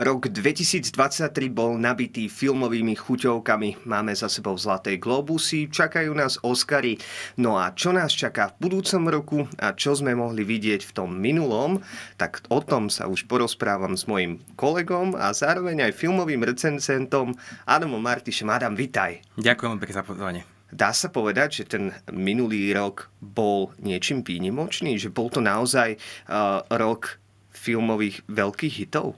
Rok 2023 bol nabitý filmovými chuťovkami. Máme za sebou Zlaté globusy, čakajú nás Oscary. No a čo nás čaká v budúcom roku a čo sme mohli vidieť v tom minulom, tak o tom sa už porozprávam s mojim kolegom a zároveň aj filmovým recenzentom Adamom Martišem. Adam, vitaj. Ďakujem pekne za pozvanie. Dá sa povedať, že ten minulý rok bol niečím výnimočný? Že bol to naozaj uh, rok filmových veľkých hitov?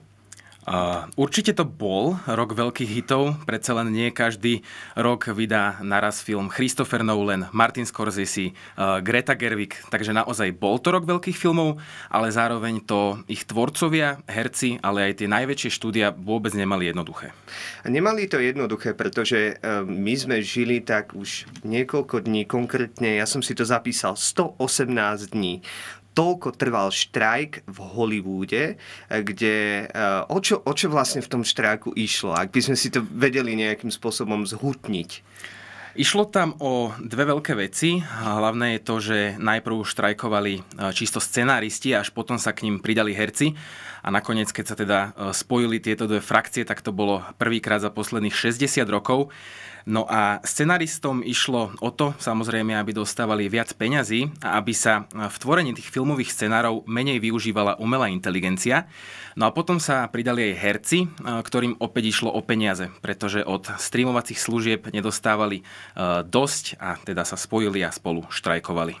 určite to bol rok veľkých hitov, predsa len nie každý rok vydá naraz film Christopher Nolan, Martin Scorsese, uh, Greta Gerwig, takže naozaj bol to rok veľkých filmov, ale zároveň to ich tvorcovia, herci, ale aj tie najväčšie štúdia vôbec nemali jednoduché. Nemali to jednoduché, pretože eh, my sme žili tak už niekoľko dní, konkrétne ja som si to zapísal, 118 dní toľko trval štrajk v Hollywoode, e, kde e, o čo, o čo vlastne v tom štrajku išlo? Ak by sme si to vedeli nejakým spôsobom zhutniť. Išlo tam o dve veľké veci. Hlavné je to, že najprv štrajkovali e, čisto scenáristi, až potom sa k ním pridali herci. A nakoniec, keď sa teda spojili tieto dve frakcie, tak to bolo prvýkrát za posledných 60 rokov. No a scenaristom išlo o to, samozrejme, aby dostávali viac peňazí a aby sa v tvorení tých filmových scenárov menej využívala umelá inteligencia. No a potom sa pridali aj herci, e, ktorým opäť išlo o peniaze, pretože od streamovacích služieb nedostávali e, dosť a teda sa spojili a spolu štrajkovali.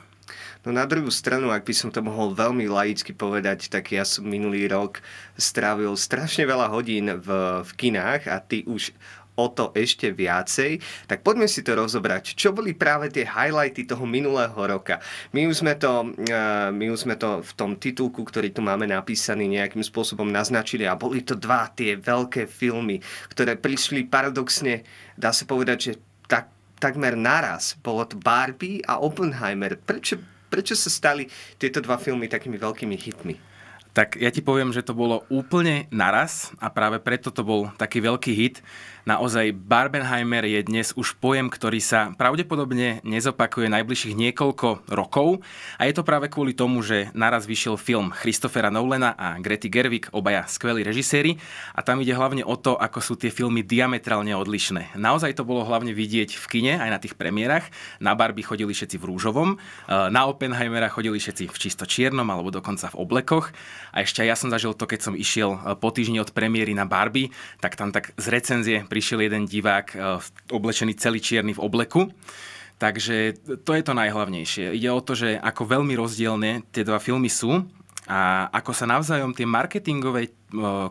No na druhú stranu, ak by som to mohol veľmi laicky povedať, tak ja som minulý rok strávil strašne veľa hodín v, v kinách a ty už o to ešte viacej, tak poďme si to rozobrať. Čo boli práve tie highlighty toho minulého roka? My už sme to, e, my už sme to v tom titulku, ktorý tu máme napísaný, nejakým spôsobom naznačili a boli to dva tie veľké filmy, ktoré prišli paradoxne, dá sa povedať, že tak, takmer naraz. Bolo to Barbie a Oppenheimer. Prečo, prečo sa stali tieto dva filmy takými veľkými hitmi? Tak ja ti poviem, že to bolo úplne naraz a práve preto to bol taký veľký hit. Naozaj Barbenheimer je dnes už pojem, ktorý sa pravdepodobne nezopakuje najbližších niekoľko rokov a je to práve kvôli tomu, že naraz vyšiel film Christophera Nolena a Greti Gerwig, obaja skvelí režiséri a tam ide hlavne o to, ako sú tie filmy diametrálne odlišné. Naozaj to bolo hlavne vidieť v kine, aj na tých premiérach. Na Barbie chodili všetci v rúžovom, e, na Oppenheimera chodili všetci v čisto čiernom alebo dokonca v oblekoch a ešte ja som zažil to, keď som išiel e, po týždni od premiéry na Barbie, tak tam tak z recenzie prišiel jeden divák e, oblečený celý čierny v obleku. Takže to je to najhlavnejšie. Ide o to, že ako veľmi rozdielne tie dva filmy sú a ako sa navzájom tie marketingové e,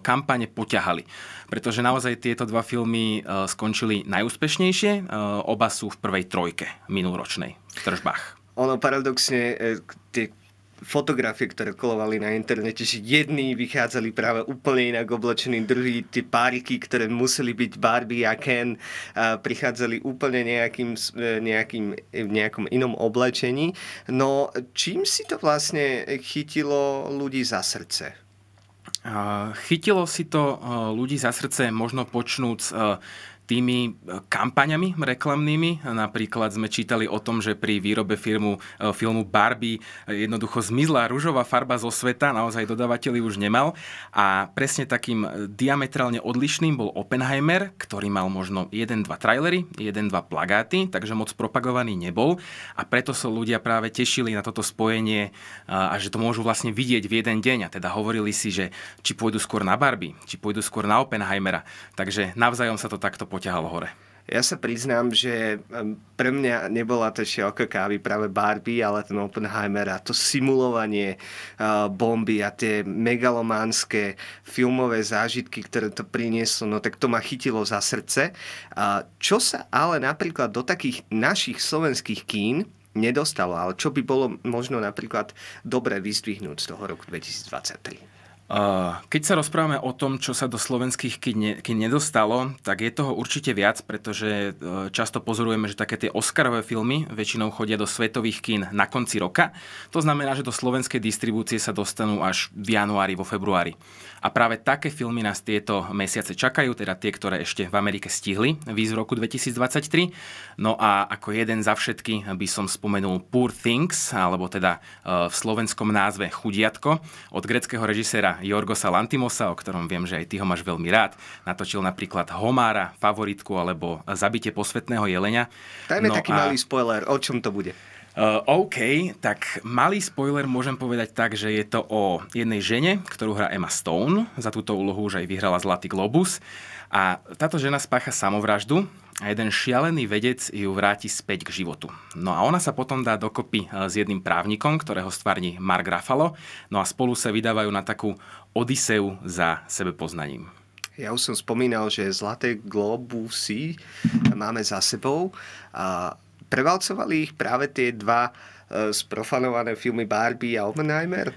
kampane poťahali. Pretože naozaj tieto dva filmy e, skončili najúspešnejšie. Oba sú v prvej trojke minuloročnej v tržbách. Ono paradoxne, tie fotografie, ktoré kolovali na internete, že jedni vychádzali práve úplne inak oblečení, druhí tie páriky, ktoré museli byť Barbie a Ken, a prichádzali úplne nejakým, e, nejakým, e, nejakom inom oblečení. No čím si to vlastne chytilo ľudí za srdce? Chytilo si to e, ľudí za srdce možno počnúť tými e, kampaňami reklamnými. Napríklad sme čítali o tom, že pri výrobe firmu, e, filmu Barbie e, jednoducho zmizla rúžová farba zo sveta, naozaj dodavateľi už nemal. A presne takým diametrálne odlišným bol Oppenheimer, ktorý mal možno 1-2 trailery, 1-2 plagáty, takže moc propagovaný nebol. A preto sa so ľudia práve tešili na toto spojenie a že to môžu vlastne vidieť v jeden deň. A teda hovorili si, že či pôjdu skôr na Barbie, či pôjdu skôr na Oppenheimera. Takže navzájom sa to takto poťahal hore? Ja sa priznám, že ehm, pre mňa nebola to šialka kávy práve Barbie, ale ten Oppenheimer a to simulovanie bomby a tie megalománske filmové zážitky, ktoré to prinieslo, no tak to ma chytilo za srdce. čo sa ale napríklad do takých našich slovenských kín nedostalo, ale čo by bolo možno napríklad dobre vyzdvihnúť z toho roku 2023? Keď sa rozprávame o tom, čo sa do slovenských kin nedostalo, tak je toho určite viac, pretože e, často pozorujeme, že také tie Oscarové filmy väčšinou chodia do svetových kín na konci roka. To znamená, že do slovenskej distribúcie sa dostanú až v januári, vo februári. A práve také filmy nás tieto mesiace čakajú, teda tie, ktoré ešte v Amerike stihli výz roku 2023. No a ako jeden za všetky by som spomenul Poor Things, alebo teda e, v slovenskom názve Chudiatko od greckého režiséra Jorgosa Lantimosa, o ktorom viem, že aj ty ho máš veľmi rád. Natočil napríklad Homára, Favoritku alebo Zabite posvetného jelenia. Dajme no taký a... malý spoiler, o čom to bude. Uh, OK, tak malý spoiler môžem povedať tak, že je to o jednej žene, ktorú hrá Emma Stone. Za túto úlohu už aj vyhrala Zlatý globus. A táto žena spácha samovraždu a jeden šialený vedec ju vráti späť k životu. No a ona sa potom dá dokopy eh, s jedným právnikom, ktorého stvarní Mark Raffalo. no a spolu sa vydávajú na takú odiseu za sebepoznaním. Ja už som spomínal, že Zlaté globusy máme za sebou a prevalcovali ich práve tie dva e, sprofanované filmy Barbie a Oppenheimer?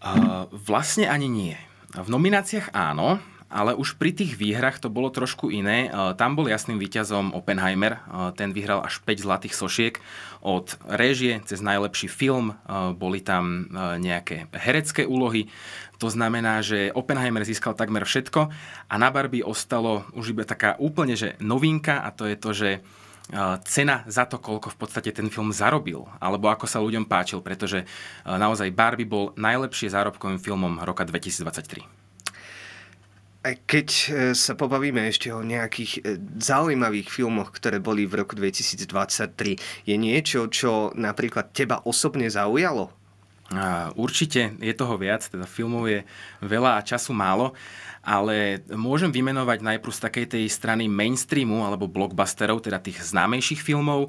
Uh, vlastne ani nie. V nomináciách áno, ale už pri tých výhrach to bolo trošku iné. E, tam bol jasným víťazom Oppenheimer, e, ten vyhral až 5 zlatých sošiek od réžie cez najlepší film, boli tam nejaké herecké úlohy, to znamená, že Oppenheimer získal takmer všetko a na Barbie ostalo už iba taká úplne že novinka a to je to, že cena za to, koľko v podstate ten film zarobil, alebo ako sa ľuďom páčil, pretože e, naozaj Barbie bol najlepšie zárobkovým filmom roka 2023. E, keď e, sa pobavíme ešte o nejakých zaujímavých filmoch, ktoré boli v roku 2023, je niečo, čo napríklad teba osobne zaujalo? Určite je toho viac, teda filmov je veľa a času málo, ale môžem vymenovať najprv z takej tej strany mainstreamu alebo blockbusterov, teda tých známejších filmov. E,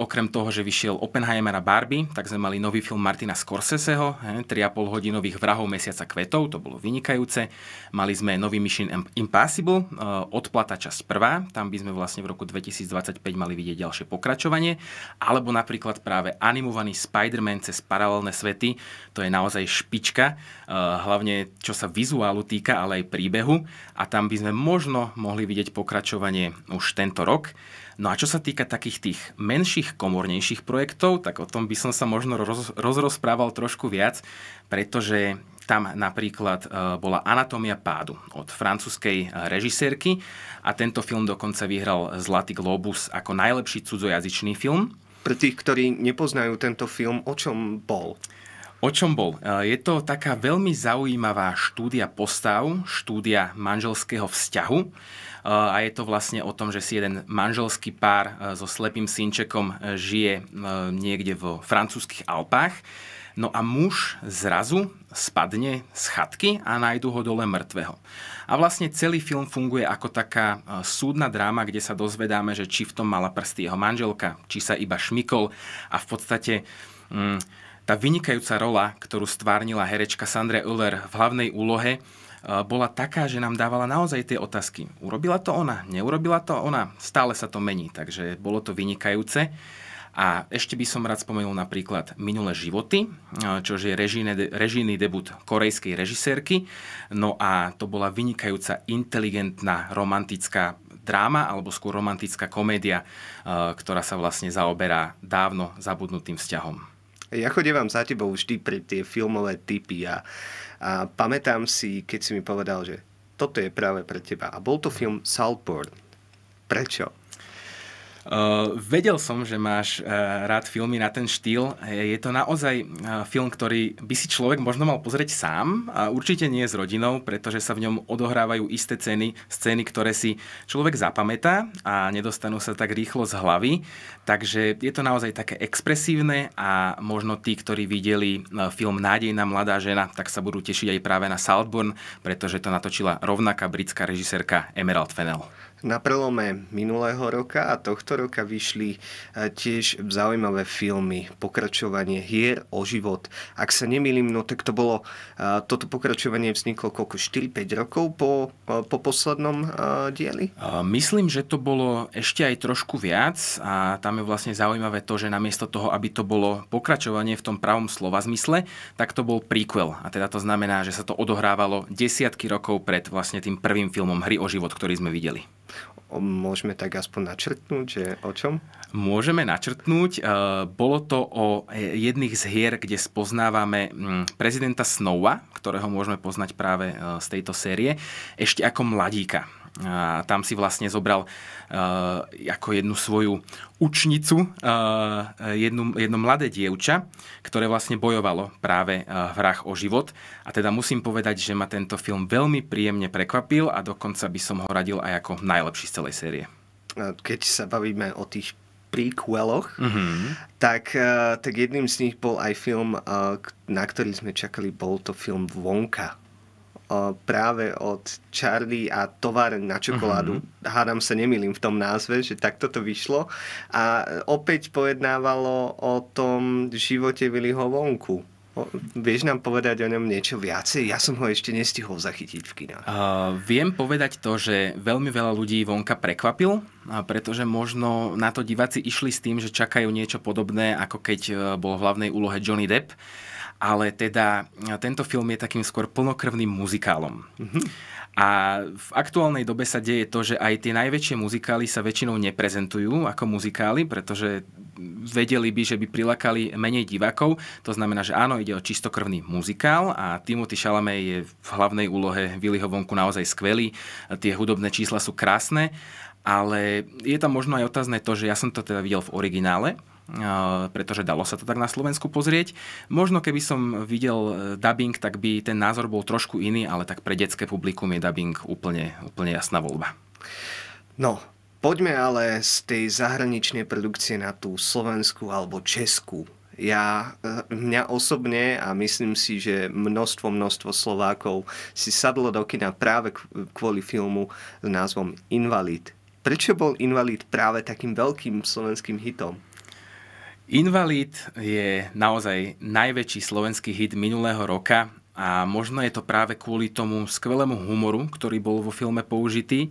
okrem toho, že vyšiel Oppenheimer a Barbie, tak sme mali nový film Martina Scorseseho, 3,5 hodinových vrahov mesiaca kvetov, to bolo vynikajúce. Mali sme nový Mission Impossible, e, odplata časť prvá, tam by sme vlastne v roku 2025 mali vidieť ďalšie pokračovanie, alebo napríklad práve animovaný Spider-Man cez paralelné svety, to je naozaj špička, e, hlavne čo sa vizuálu týka, ale ďalej príbehu a tam by sme možno mohli vidieť pokračovanie už tento rok. No a čo sa týka takých tých menších, komornejších projektov, tak o tom by som sa možno roz, rozrozprával trošku viac, pretože tam napríklad e, bola Anatómia pádu od francúzskej e, režisérky a tento film dokonca vyhral Zlatý globus ako najlepší cudzojazyčný film. Pre tých, ktorí nepoznajú tento film, o čom bol? O čom bol? E, je to taká veľmi zaujímavá štúdia postav, štúdia manželského vzťahu e, a je to vlastne o tom, že si jeden manželský pár e, so slepým synčekom žije niekde vo francúzských Alpách. No a muž zrazu spadne z chatky a nájdu ho dole mŕtvého. A vlastne celý film funguje ako taká súdna dráma, kde sa dozvedáme, že či v tom mala prsty jeho manželka, či sa iba šmikol, a v podstate... Mm, tá vynikajúca rola, ktorú stvárnila herečka Sandra Uller v hlavnej úlohe, e, bola taká, že nám dávala naozaj tie otázky. Urobila to ona? Neurobila to ona? Stále sa to mení, takže bolo to vynikajúce. A ešte by som rád spomenul napríklad Minulé životy, e, čo je režijný, režijný debut korejskej režisérky. No a to bola vynikajúca, inteligentná, romantická dráma, alebo skôr romantická komédia, e, ktorá sa vlastne zaoberá dávno zabudnutým vzťahom. Ja chodievam za tebou vždy pre tie filmové typy a, a pamätám si, keď si mi povedal, že toto je práve pre teba. A bol to film Saltborn. Prečo? Uh, vedel som, že máš uh, rád filmy na ten štýl. Je to naozaj uh, film, ktorý by si človek možno mal pozrieť sám a určite nie s rodinou, pretože sa v ňom odohrávajú isté ceny, scény, ktoré si človek zapamätá a nedostanú sa tak rýchlo z hlavy. Takže je to naozaj také expresívne a možno tí, ktorí videli film Nádejná mladá žena, tak sa budú tešiť aj práve na Saltburn, pretože to natočila rovnaká britská režisérka Emerald Fennell. Na prelome minulého roka a tohto roka vyšli e, tiež zaujímavé filmy. Pokračovanie hier o život. Ak sa nemýlim, no tak to bolo, e, toto pokračovanie vzniklo koľko? 4-5 rokov po, e, po poslednom dieli? Myslím, že to bolo ešte aj trošku viac a tam je vlastne zaujímavé to, že namiesto toho, aby to bolo pokračovanie v tom pravom slova zmysle, tak to bol prequel. A teda to znamená, že sa to odohrávalo desiatky rokov pred vlastne tým prvým filmom Hry o život, ktorý sme videli. Môžeme tak aspoň načrtnúť, že o čom? Môžeme načrtnúť. E, bolo to o e, jedných z hier, kde spoznávame mm, prezidenta Snowa, ktorého môžeme poznať práve e, z tejto série, ešte ako mladíka tam si vlastne zobral e, ako jednu svoju učnicu, e, jednu, jedno mladé dievča, ktoré vlastne bojovalo práve e, v hrách o život. A teda musím povedať, že ma tento film veľmi príjemne prekvapil a dokonca by som ho radil aj ako najlepší z celej série. Keď sa bavíme o tých prequeloch, mm-hmm. tak, tak jedným z nich bol aj film, na ktorý sme čakali, bol to film Vonka práve od Charlie a továren na čokoládu. Uh-huh. Hádam sa, nemýlim v tom názve, že takto to vyšlo. A opäť pojednávalo o tom živote Viliho vonku. O, vieš nám povedať o ňom niečo viacej? Ja som ho ešte nestihol zachytiť v kinách. Uh, viem povedať to, že veľmi veľa ľudí vonka prekvapil, pretože možno na to diváci išli s tým, že čakajú niečo podobné, ako keď e, bol v hlavnej úlohe Johnny Depp ale teda e, tento film je takým skôr plnokrvným muzikálom. Mm-hmm. A v aktuálnej dobe sa deje to, že aj tie najväčšie muzikály sa väčšinou neprezentujú ako muzikály, pretože vedeli by, že by prilakali menej divákov. To znamená, že áno, ide o čistokrvný muzikál a Timothy Chalamet je v hlavnej úlohe Willyho vonku naozaj skvelý. E, tie hudobné čísla sú krásne, ale je tam možno aj otázne to, že ja som to teda videl v originále, Eh, pretože dalo sa to tak na Slovensku pozrieť. Možno keby som videl eh, dubbing, tak by ten názor bol trošku iný, ale tak pre detské publikum je dubbing úplne, úplne jasná voľba. No, poďme ale z tej zahraničnej produkcie na tú slovenskú alebo českú. Ja, eh, mňa osobne a myslím si, že množstvo, množstvo Slovákov si sadlo do kina práve kvôli filmu s názvom Invalid. Prečo bol Invalid práve takým veľkým slovenským hitom? Invalid je naozaj najväčší slovenský hit minulého roka a možno je to práve kvôli tomu skvelému humoru, ktorý bol vo filme použitý. E,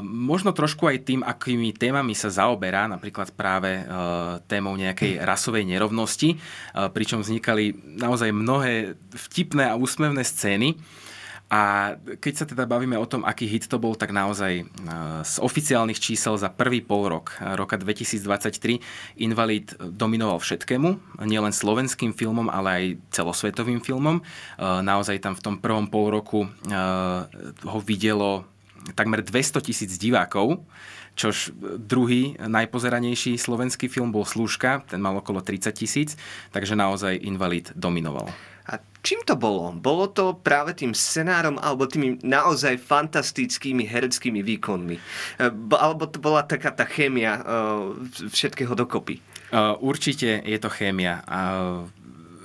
možno trošku aj tým, akými témami sa zaoberá, napríklad práve e, témou nejakej rasovej nerovnosti, e, pričom vznikali naozaj mnohé vtipné a úsmevné scény. A keď sa teda bavíme o tom, aký hit to bol, tak naozaj e, z oficiálnych čísel za prvý pol rok, e, roka 2023, Invalid e, dominoval všetkému, nielen slovenským filmom, ale aj celosvetovým filmom. Naozaj tam v tom prvom pol roku ho videlo takmer 200 tisíc divákov čož e, druhý e, najpozeranejší slovenský film bol Služka, ten mal okolo 30 tisíc, takže naozaj Invalid dominoval. A čím to bolo? Bolo to práve tým scenárom alebo tými naozaj fantastickými hereckými výkonmi? E, alebo to bola taká tá chémia všetkého dokopy? Určite je to chémia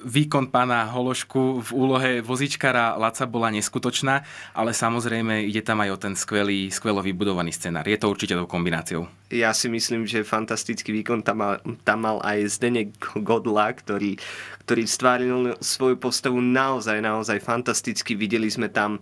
výkon pána Hološku v úlohe vozičkara Laca bola neskutočná, ale samozrejme ide tam aj o ten skvelý, skvelo vybudovaný scenár. Je to určite tou kombináciou. Ja si myslím, že fantastický výkon tam mal, tam mal aj Zdenek Godla, ktorý, ktorý stváril svoju postavu naozaj, naozaj fantasticky. Videli sme tam e,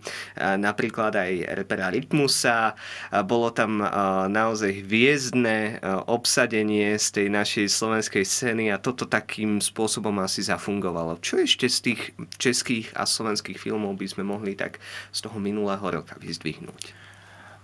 napríklad aj repera Rytmusa, e, bolo tam e, naozaj hviezdne obsadenie z tej našej slovenskej scény a toto takým spôsobom asi zafungovalo inšpirovalo. Čo ešte z tých českých a slovenských filmov by sme mohli tak z toho minulého roka vyzdvihnúť?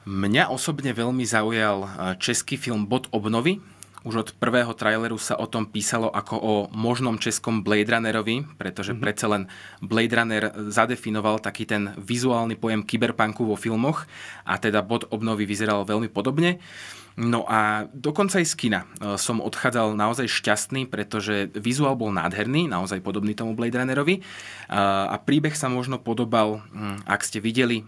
Mňa osobne veľmi zaujal e, český film Bod obnovy, už od prvého traileru sa o tom písalo ako o možnom českom Blade Runnerovi, pretože mm-hmm. predsa len Blade Runner e, zadefinoval taký ten vizuálny pojem kyberpunku vo filmoch a teda bod obnovy vyzeral veľmi podobne. Uh, No a dokonca aj z kina e, som odchádzal naozaj šťastný, pretože vizuál bol nádherný, naozaj podobný tomu Blade Runnerovi e, a príbeh sa možno podobal, mm, ak ste videli e,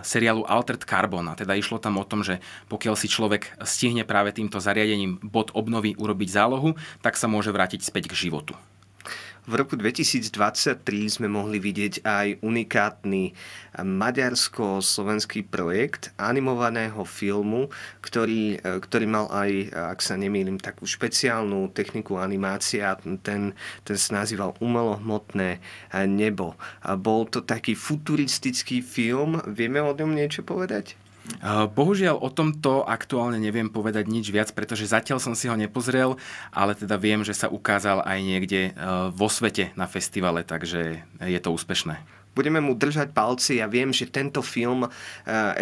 seriálu Altered Carbon a teda išlo tam o tom, že pokiaľ si človek stihne práve týmto zariadením bod obnovy urobiť zálohu, tak sa môže vrátiť späť k životu. V roku 2023 sme mohli vidieť aj unikátny maďarsko-slovenský projekt animovaného filmu, ktorý, e, ktorý mal aj, ak sa nemýlim, takú špeciálnu techniku a Ten, ten sa nazýval Umelohmotné e, nebo. Bol to taký futuristický film. Vieme o ňom niečo povedať? Eh, bohužiaľ o tomto aktuálne neviem povedať nič viac, pretože zatiaľ som si ho nepozrel, ale teda viem, že sa ukázal aj niekde eh, vo svete na festivale, takže je to úspešné budeme mu držať palci. Ja viem, že tento film e,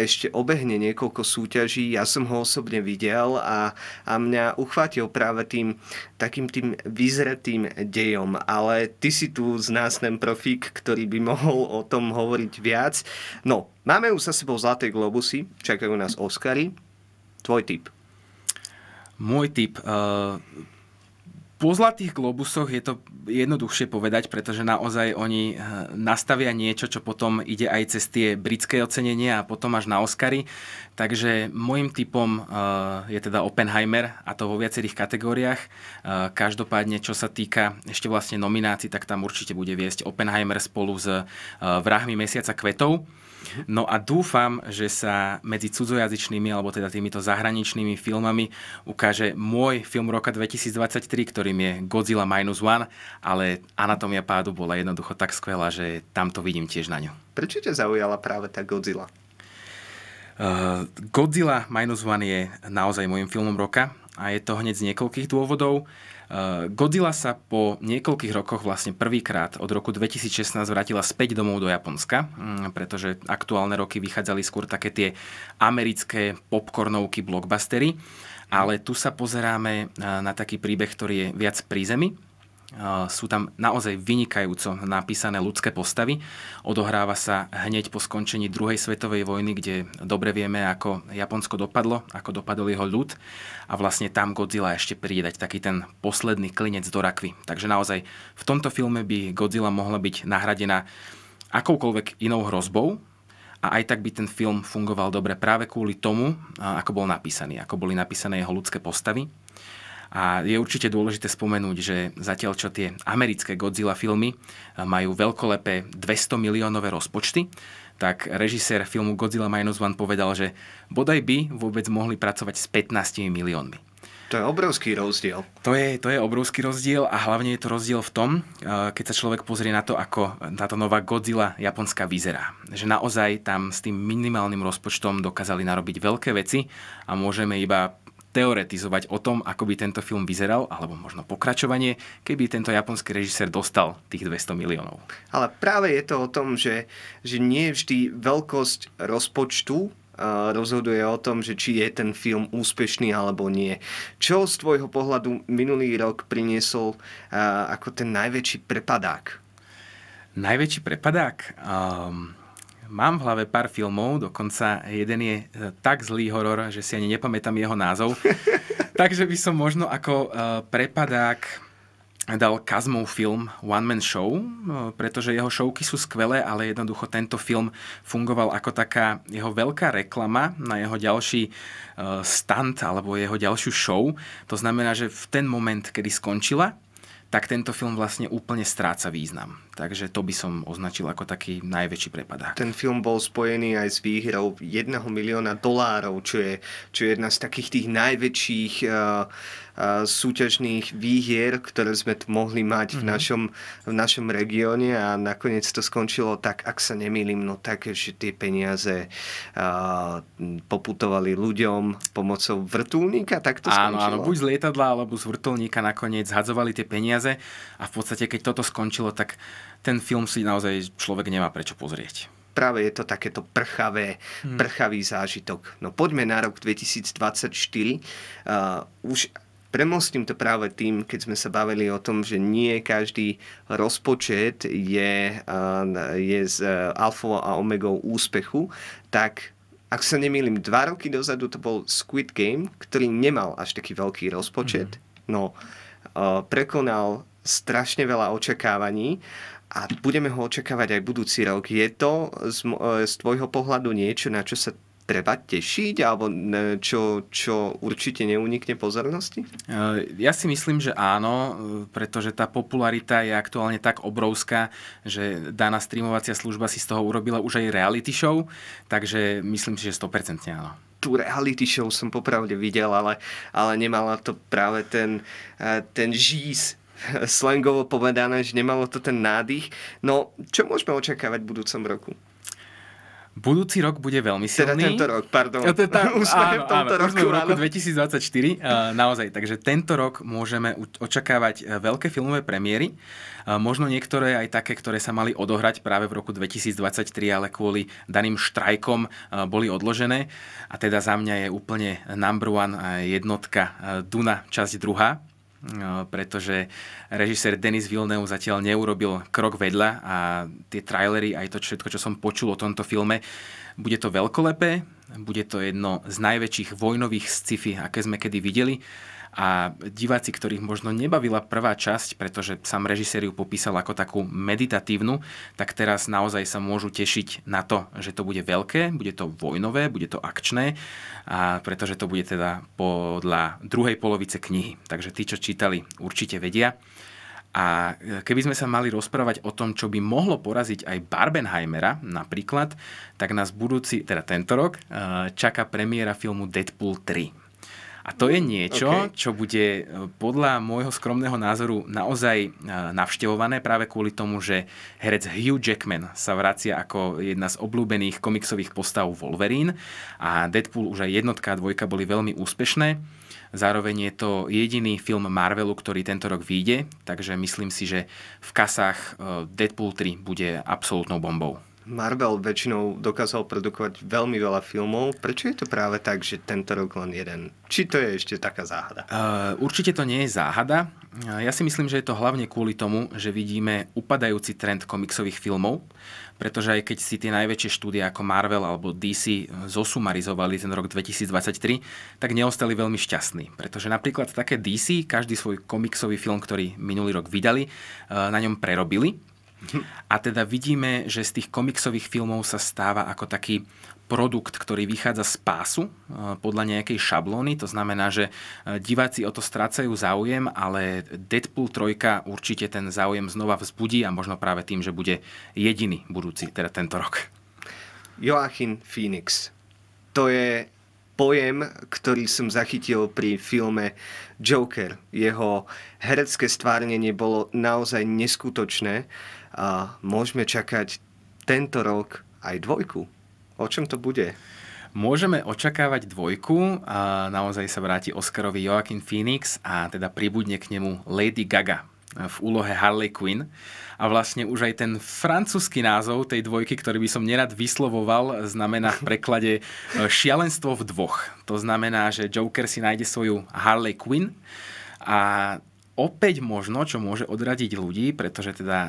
ešte obehne niekoľko súťaží. Ja som ho osobne videl a, a mňa uchvátil práve tým takým tým vyzretým dejom. Ale ty si tu z nás ten profík, ktorý by mohol o tom hovoriť viac. No, máme už za sebou Zlaté globusy, čakajú nás Oscary. Tvoj typ. Môj typ. Uh e, po zlatých globusoch je to jednoduchšie povedať, pretože naozaj oni eh, nastavia niečo, čo potom ide aj cez tie britské ocenenia a potom až na Oscary. Takže môjim typom eh, je teda Oppenheimer a to vo viacerých kategóriách. Eh, každopádne, čo sa týka ešte vlastne nominácií, tak tam určite bude viesť Oppenheimer spolu s Vrahmi mesiaca kvetov. No a dúfam, že sa medzi cudzojazyčnými, alebo teda týmito zahraničnými filmami ukáže môj film roka 2023, ktorým je Godzilla Minus One, ale Anatomia pádu bola jednoducho tak skvelá, že tam to vidím tiež na ňu. Prečo ťa zaujala práve tá Godzilla? Uh, Godzilla Minus One je naozaj môjim filmom roka a je to hneď z niekoľkých dôvodov. Uh, Eh, Godzilla sa po niekoľkých rokoch vlastne prvýkrát od roku 2016 vrátila späť domov do Japonska, mm, pretože aktuálne roky vychádzali skôr také tie americké popcornovky, blockbustery. Ale tu sa pozeráme eh, na taký príbeh, ktorý je viac pri zemi Eh, sú tam naozaj vynikajúco napísané ľudské postavy. Odohráva sa hneď po skončení druhej svetovej vojny, kde dobre vieme, ako Japonsko dopadlo, ako dopadol jeho ľud. A vlastne tam Godzilla ešte pridať taký ten posledný klinec do rakvy. Takže naozaj v tomto filme by Godzilla mohla byť nahradená akoukoľvek inou hrozbou, a aj tak by ten film fungoval dobre práve kvôli tomu, eh, ako bol napísaný, ako boli napísané jeho ľudské postavy. A je určite dôležité spomenúť, že zatiaľ čo tie americké Godzilla filmy eh, majú veľkolepé 200 miliónové rozpočty, tak režisér filmu Godzilla Minus One povedal, že bodaj by vôbec mohli pracovať s 15 miliónmi. To je obrovský rozdiel. To je, to je obrovský rozdiel a hlavne je to rozdiel v tom, eh, keď sa človek pozrie na to, ako táto nová Godzilla japonská vyzerá. Že naozaj tam s tým minimálnym rozpočtom dokázali narobiť veľké veci a môžeme iba teoretizovať o tom, ako by tento film vyzeral, alebo možno pokračovanie, keby tento japonský režisér dostal tých 200 miliónov. Ale práve je to o tom, že, že nie vždy veľkosť rozpočtu eh, rozhoduje o tom, že či je ten film úspešný alebo nie. Čo z tvojho pohľadu minulý rok priniesol eh, ako ten najväčší prepadák? Najväčší prepadák? Um Mám v hlave pár filmov, dokonca jeden je e, tak zlý horor, že si ani nepamätám jeho názov. Takže by som možno ako e, prepadák dal Kazmov film One Man Show, e, pretože jeho showky sú skvelé, ale jednoducho tento film fungoval ako taká jeho veľká reklama na jeho ďalší stunt alebo jeho ďalšiu show. To znamená, že v ten moment, kedy skončila, tak tento film vlastne úplne stráca význam. Takže to by som označil ako taký najväčší prepadák. Ten film bol spojený aj s výhrou 1 milióna dolárov, čo je, čo je jedna z takých tých najväčších uh, uh, súťažných výhier, ktoré sme mohli mať mm-hmm. v mhm. našom, v našom regióne a nakoniec to skončilo tak, ak sa nemýlim, no tak, že tie peniaze uh, poputovali ľuďom pomocou vrtulníka, tak to áno, skončilo? Áno, buď z lietadla, alebo z vrtulníka nakoniec hadzovali tie peniaze a v podstate, keď toto skončilo, tak ten film si naozaj človek nemá prečo pozrieť práve je to takéto prchavé, hmm. prchavý zážitok. No poďme na rok 2024. Uh, už premostím to práve tým, keď sme sa bavili o tom, že nie každý rozpočet je, uh, je z uh, alfou a omegou úspechu, tak ak sa nemýlim, dva roky dozadu to bol Squid Game, ktorý nemal až taký veľký rozpočet. Hmm. No, uh, prekonal strašne veľa očakávaní a budeme ho očakávať aj budúci rok. Je to z, e, z tvojho pohľadu niečo, na čo sa treba tešiť alebo čo, čo určite neunikne pozornosti? E, ja si myslím, že áno, pretože tá popularita je aktuálne tak obrovská, že daná streamovacia služba si z toho urobila už aj reality show, takže myslím si, že 100% áno tú reality show som popravde videl, ale, ale nemala to práve ten, e, ten žís slangovo povedané, že nemalo to ten nádych. No, čo môžeme očakávať v budúcom roku? Budúci rok bude veľmi teda silný. Teda tento rok, pardon. Teda, už sme áno, v tomto áno, roku, v roku 2024, eh, naozaj. Takže tento rok môžeme očakávať eh, veľké filmové premiéry. Eh, možno niektoré aj také, ktoré sa mali odohrať práve v roku 2023, ale kvôli daným štrajkom boli odložené. A teda za mňa je úplne number one jednotka Duna, časť druhá No, pretože režisér Denis Villeneuve zatiaľ neurobil krok vedľa a tie trailery, aj to všetko, čo som počul o tomto filme, bude to veľkolepé, bude to jedno z najväčších vojnových sci-fi, aké sme kedy videli a diváci, ktorých možno nebavila prvá časť, pretože sám režisér ju popísal ako takú meditatívnu, tak teraz naozaj sa môžu tešiť na to, že to bude veľké, bude to vojnové, bude to akčné, a pretože to bude teda podľa druhej polovice knihy. Takže tí, čo čítali, určite vedia. A e, keby sme sa mali rozprávať o tom, čo by mohlo poraziť aj Barbenheimera napríklad, tak nás budúci, teda tento rok, e, čaká premiéra filmu Deadpool 3. A to je mm, niečo, okay. čo bude e, podľa môjho skromného názoru naozaj e, navštevované práve kvôli tomu, že herec Hugh Jackman sa vracia ako jedna z obľúbených komiksových postav Wolverine a Deadpool už aj jednotka a dvojka boli veľmi úspešné. Zároveň je to jediný film Marvelu, ktorý tento rok vyjde, takže myslím si, že v kasách e, Deadpool 3 bude absolútnou bombou. Marvel väčšinou dokázal produkovať veľmi veľa filmov. Prečo je to práve tak, že tento rok len jeden? Či to je ešte taká záhada? Uh, určite to nie je záhada. Eh, ja si myslím, že je to hlavne kvôli tomu, že vidíme upadajúci trend komiksových filmov, pretože aj keď si tie najväčšie štúdia ako Marvel alebo DC eh, zosumarizovali ten rok 2023, tak neostali veľmi šťastní. Pretože napríklad také DC, každý svoj komiksový film, ktorý minulý rok vydali, na ňom prerobili A teda vidíme, že z tých komiksových filmov sa stáva ako taký produkt, ktorý vychádza z pásu e, podľa nejakej šablóny. To znamená, že e, diváci o to strácajú záujem, ale Deadpool 3 určite ten záujem znova vzbudí a možno práve tým, že bude jediný budúci, teda tento rok. Joachim Phoenix. To je pojem, ktorý som zachytil pri filme Joker. Jeho herecké stvárnenie bolo naozaj neskutočné a môžeme čakať tento rok aj dvojku. O čom to bude? Môžeme očakávať dvojku a naozaj sa vráti Oscarovi Joaquin Phoenix a teda pribudne k nemu Lady Gaga v úlohe Harley Quinn. A vlastne už aj ten francúzsky názov tej dvojky, ktorý by som nerad vyslovoval, znamená v preklade e, šialenstvo v dvoch. To znamená, že Joker si nájde svoju Harley Quinn a opäť možno, čo môže odradiť ľudí, pretože teda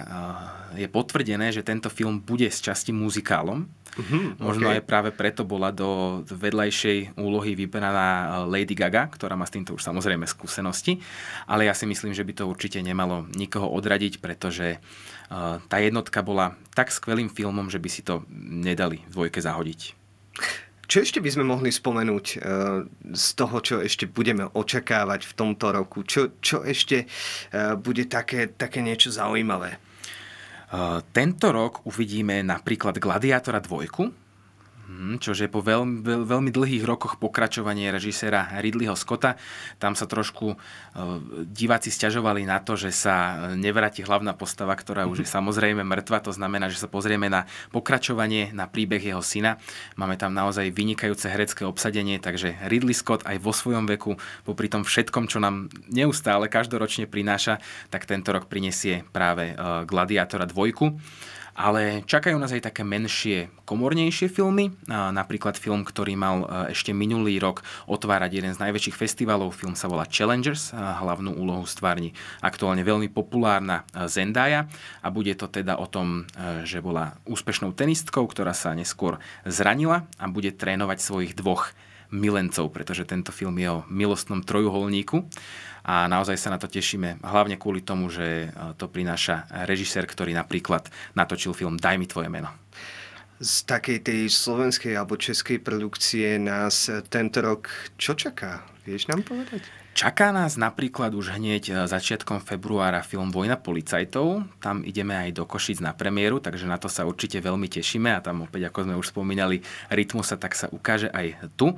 eh, je potvrdené, že tento film bude s časti muzikálom. Mm-hmm, možno okay. aj práve preto bola do vedľajšej úlohy vyberaná eh, Lady Gaga, ktorá má s týmto už samozrejme skúsenosti, ale ja si myslím, že by to určite nemalo nikoho odradiť, pretože eh, tá jednotka bola tak skvelým filmom, že by si to nedali dvojke zahodiť. Čo ešte by sme mohli spomenúť e, z toho, čo ešte budeme očakávať v tomto roku? Čo, čo ešte e, bude také, také niečo zaujímavé? E, tento rok uvidíme napríklad Gladiátora 2, Mhm, čože po veľmi, veľ, veľmi dlhých rokoch pokračovanie režiséra Ridleyho Scotta, tam sa trošku e, diváci stiažovali na to, že sa nevráti hlavná postava, ktorá už je samozrejme mŕtva, to znamená, že sa pozrieme na pokračovanie, na príbeh jeho syna. Máme tam naozaj vynikajúce herecké obsadenie, takže Ridley Scott aj vo svojom veku, popri tom všetkom, čo nám neustále každoročne prináša, tak tento rok prinesie práve e, Gladiátora dvojku. Ale čakajú nás aj také menšie, komornejšie filmy, napríklad film, ktorý mal e, ešte minulý rok otvárať jeden z najväčších festivalov, film sa volá Challengers, e, hlavnú úlohu stvárni aktuálne veľmi populárna e, Zendaya a bude to teda o tom, že bola úspešnou tenistkou, ktorá sa neskôr zranila a bude trénovať svojich dvoch milencov, pretože tento film je o milostnom trojuholníku a naozaj sa na to tešíme, hlavne kvôli tomu, že e, to prináša režisér, ktorý napríklad natočil film Daj mi tvoje meno. Z takej tej slovenskej alebo českej produkcie nás tento rok čo čaká? Vieš nám povedať? Čaká nás napríklad už hneď e, začiatkom februára film Vojna policajtov. Tam ideme aj do Košic na premiéru, takže na to sa určite veľmi tešíme a tam opäť, ako sme už spomínali, rytmus sa tak sa ukáže aj tu.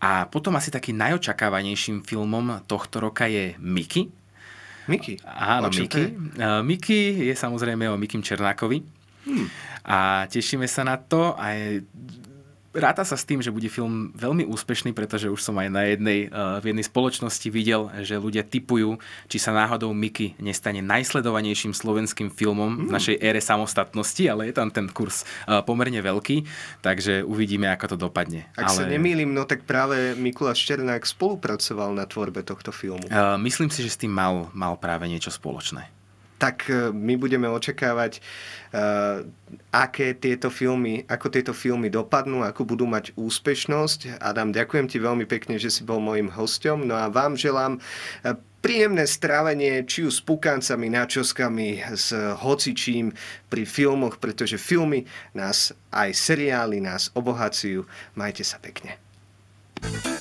A potom asi takým najočakávanejším filmom tohto roka je Miki. Miki. Áno, Miki. Miki e, je samozrejme o Mikim Černákovi. Hmm. A tešíme sa na to. Aj Ráta sa s tým, že bude film veľmi úspešný, pretože už som aj na jednej, eh, v jednej spoločnosti videl, že ľudia typujú, či sa náhodou Miky nestane najsledovanejším slovenským filmom v mm. našej ére samostatnosti, ale je tam ten kurz eh, pomerne veľký, takže uvidíme, ako to dopadne. Ak ale... sa nemýlim, no tak práve Mikuláš Černák spolupracoval na tvorbe tohto filmu. Eh, myslím si, že s tým mal, mal práve niečo spoločné tak e, my budeme očakávať, e, aké tieto filmy, ako tieto filmy dopadnú, ako budú mať úspešnosť. Adam, ďakujem ti veľmi pekne, že si bol mojim hostom. No a vám želám e, príjemné strávenie či už s pukancami, náčoskami, s hocičím pri filmoch, pretože filmy nás, aj seriály nás obohacujú. Majte sa pekne. thank you